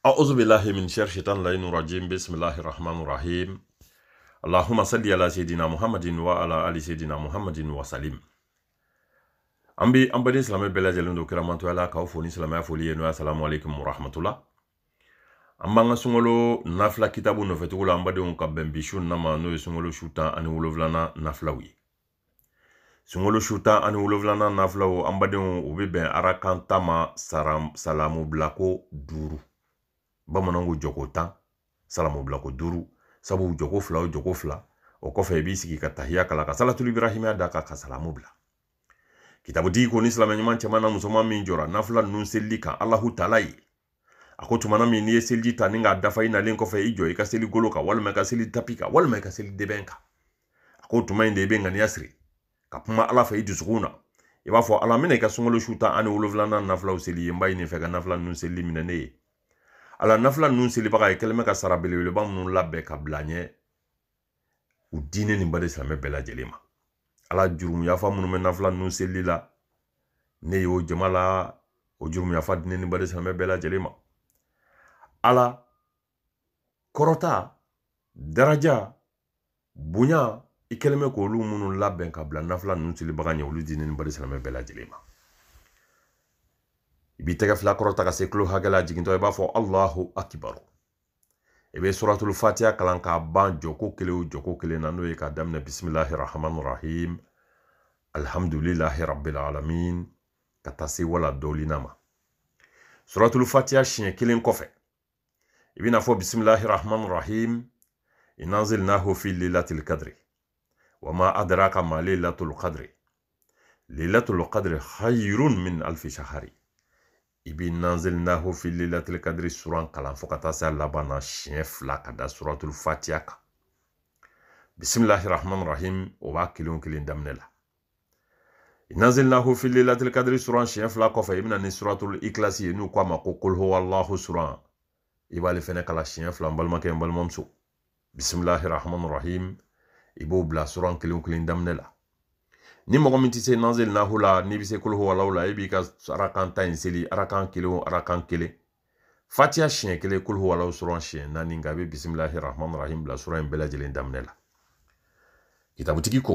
A'udzu billahi min syarritan lain rajim bismillahirrahmanirrahim Allahumma salli ala sayidina Muhammadin wa ala ali sayidina Muhammadin wa salim Ambi ambe islamé bela jelen do kira mantu ala kaufu ni salamé foli no assalamu alaykum wa rahmatullah sungolo nafla kitabu no fetu la amba de on kabem bishun na ma no sungolo shuta ani wulovlana nafla wi Sungolo shuta ani wulovlana nafla wo amba de on ubi salamu blako duru bamananw ko jɔko tan ko duru sabu jɔko fila o jɔko fila o kɔfɛ i b'i sigi ka tahiya kala ka salatulu ibrahimiya da kan ka salamu bila kitabutigi ko ni silamɛ ɲuman cɛman na musoman min jɔra nafila ninnu selili kan alahu taala ye a ko tumana min n'i ye seliji ta ni k'a dafa i nalen kɔfɛ i jɔ i ka seli golo kan walima i ka seli tapi kan walima i ka seli debɛn kan a ko tuma in de i bɛ ŋaniya siri ka kuma ala fɛ i dusukun na i b'a fɔ ala n bɛna i ka sunkalo su tan ani wolonwulanan nafilaw seli ye n b'a ɲini fɛ ka nafila ninnu selili minɛ ne ye ala nafila ninnu selibaga ye kɛlen bɛ ka sara belebeleba minnu labɛn ka bila ɲɛ u diinɛ ni bada silamɛ bɛɛ lajɛlen ma ala jurumuyafa minnu bɛ nafila ninnu selili la ne y'o jama la o jurumuyafa diinɛ ni bada silamɛ bɛɛ lajɛlen ma ala kɔrɔta daraja bonya i kɛlen k'olu minnu labɛn ka bila nafila ninnu selibaga ɲɛ olu diinɛ ni bada silamɛ bɛɛ lajɛlen ma i b'i tɛgɛ fila kɔrɔta ka se tulo hakɛ la jigintɔ i b'a fɔ allahu akibaru i bɛ suratul fatiha kalan k'a ban jɔko kelen o jɔko kelen na n'o ye k'a daminɛ bisimilahi rahmani rahim alhamdulilahi rabbil alamin ka taa se wala dɔwlina ma suratul fatiha siɲɛ kelen kɔfɛ i bɛna fɔ bisimilahi rahmani rahim inanzilnahu fi lilatil kadri wama adraka ma lilatul kadri lilatul kadri khayrun min alfi shahari i bi nanzelinaho fi lelatil kadri suran kalan fɔɔ ka taa se na da suratul fatiaka. kan bisimilahi rahmani rahim o b'a kelen o kelen daminɛ la nanzelinaho fi lelatil kadiri suran shien fila kɔfɛ i bena ni suratul iklasi yinu kwa ko a ma suran Iba li fene kala shien fila n ke n balimamuso bisimilahi rahmani rahim i b'o suran kelen kilin kelen la ni mɔgɔ min tɛ se nanzeli nahu la n'i bɛ se kolohuwalaw la i b'i ka arakan ta in seli arakan kelen o arakan kelen fatiya siɲɛ kelen kolohuwalaw sɔrɔ siɲɛ naani nka a bɛ bisimilahi rahman rahim bila sɔrɔ in bɛɛ lajɛlen daminɛ la kitabutigi ko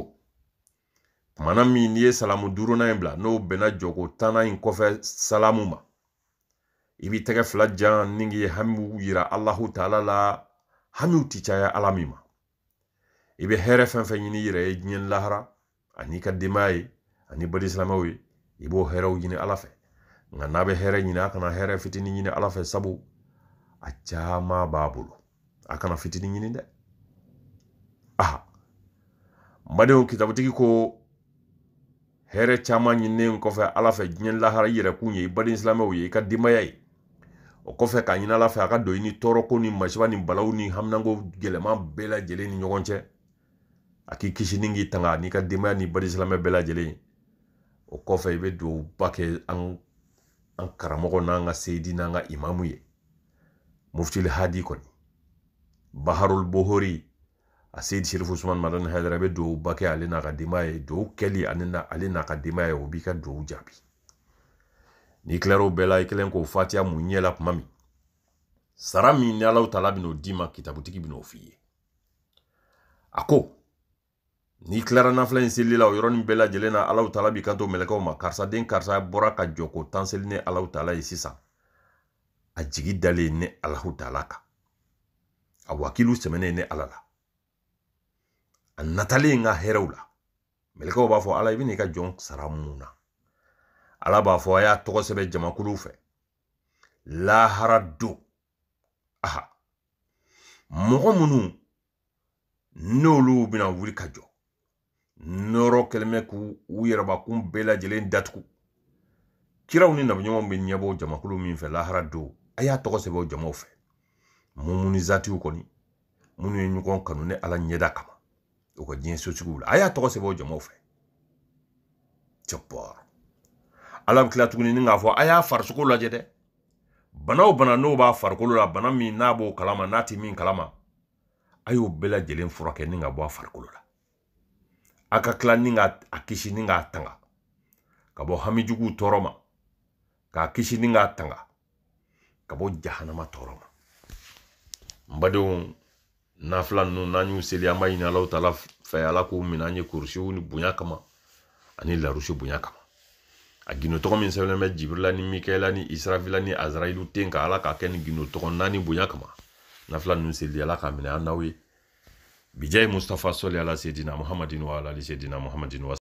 kumana min n'i ye salamu duurunan in bila n'o bɛnna jɔko tanna in kɔfɛ salamu ma i b'i tɛgɛ fila jan ni k'i hamiw yira alahu taala la hamiw ti caya ala min ma i bɛ hɛrɛ fɛn fɛn ɲini i yɛrɛ ye diɲɛ lahara ani ka denbaya ye ani badi silamɛw ye i b'o hɛrɛw ɲini ala fɛ nka n'a bɛ hɛrɛ ɲini a kana hɛrɛ fitinin ɲini ala fɛ sabu a caman b'a bolo a kana fitinin ɲini dɛ aha n badenw kitabutigi ko hɛrɛ caman ɲininen kɔfɛ ala fɛ diɲɛ lahara i yɛrɛ kun ye i baden silamɛw ye i ka denbaya ye o kɔfɛ k'a ɲini ala fɛ a ka don i ni tɔɔrɔko ni masiba ni balaw ni haminanko gɛlɛman bɛɛ lajɛlen ni ɲɔgɔn cɛ aki k'i kisi ni tanga n'i ka dimaya n'i badi silamɛ bela lajɛlen o kofa ibe do bake kɛ an an karamɔgɔ n'an ka seyidi n'an ka imamu ye mufti muftil hadi kɔni baharul bohori a seyidi sherifu usman madani hayidara be do bake kɛ ale n'a ka denbaya ye duwawu kɛli ani na ale n'a ka denbaya o b'i ka duwawu n'i tilar'o bela la i kɛlen k'o fatiya mun ɲɛ la sara min ni ala taala ben'o d'i ma kitabutigi ben'o f'i n'i tilara nafila in selili la o yɔrɔnin bɛɛ lajɛlen na alaw taala b'i kanto mɛlɛkɛw ma karisa karisa bɔra ka jɔ ko tan seli ni alaw taala ye sisan a jigi dalen ne alahu taala kan a wakilu sɛmɛnen ne ala la a natalen ka hɛrɛw la mɛlɛkɛw b'a fɔ ala i bɛna i ka jɔn sara mun na ala b'a fɔ a y'a tɔgɔ sɛbɛ jamakulu fɛ lahara don aha mɔgɔ minnu n'olu bɛna wuli ka jɔ kɛlen k'u yɛrɛbakun bɛɛ lajɛlen datugu kiraw ni nabiɲɔgɔnw bɛ ɲɛbɔ jamakulu min fɛ lahara don a y'a tɔgɔ sɛbɛ o jamaw fɛ mumunizatiw kɔni minnu ye ɲɔgɔn kanu ni ala ɲɛda kama u ka diɲɛ sotigiw la a y'a tɔgɔ sɛbɛ o jamaw fɛ jabar ala bɛ tila tuguni ni k'a fɔ a y'a farisogo lajɛ dɛ bana o bana n'o b'a farikolo la bana min n'a b'o kalama n'a tɛ min kalama a y'o bɛɛ lajɛlen furakɛ ni ka bɔ a farikolo la a ka tila ni ka a kisi ni k'a tanga ka bɔ hamijuguw tɔɔrɔ ma k'a kisi ni k'a tanga ka bɔ jahanama tɔɔrɔ ma n badenw nafila ninnu n'an y'u seli an b'a ɲini alaw fɛ ala k'u minɛ an ye kurusiw ni bonya kama ani larusi bonya kama a gindo tɔgɔ min sɛbɛnnen bɛ jibirila ni mikaela ni israfila ni ten ala k'a kɛ ni gindo tɔgɔ naani bonya kama nafila ninnu seli ala k'a minɛ an n'aw بجاي مصطفى صلى على سيدنا محمد وعلى سيدنا محمد وسلم